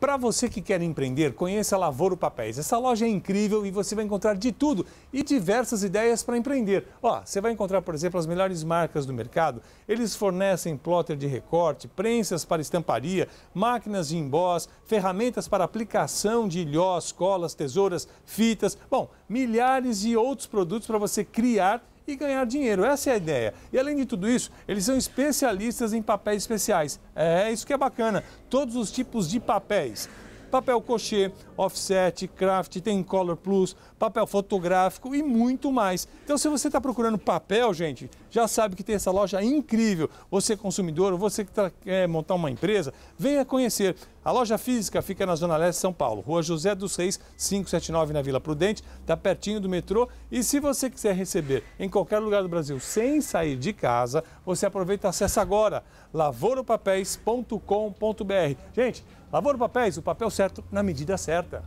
Para você que quer empreender, conheça a Lavoro Papéis. Essa loja é incrível e você vai encontrar de tudo e diversas ideias para empreender. Ó, você vai encontrar, por exemplo, as melhores marcas do mercado. Eles fornecem plotter de recorte, prensas para estamparia, máquinas de emboss, ferramentas para aplicação de ilhós, colas, tesouras, fitas. Bom, milhares de outros produtos para você criar e ganhar dinheiro. Essa é a ideia. E além de tudo isso, eles são especialistas em papéis especiais. É isso que é bacana. Todos os tipos de papéis papel cochê, offset, craft, tem color plus, papel fotográfico e muito mais. Então, se você está procurando papel, gente, já sabe que tem essa loja incrível. Você consumidor, você que tá, quer montar uma empresa, venha conhecer. A loja física fica na Zona Leste de São Paulo, Rua José dos Reis, 579 na Vila Prudente, está pertinho do metrô. E se você quiser receber em qualquer lugar do Brasil sem sair de casa, você aproveita e acessa agora lavouropapéis.com.br. Gente, Lavoura Papéis, o papel certo na medida certa.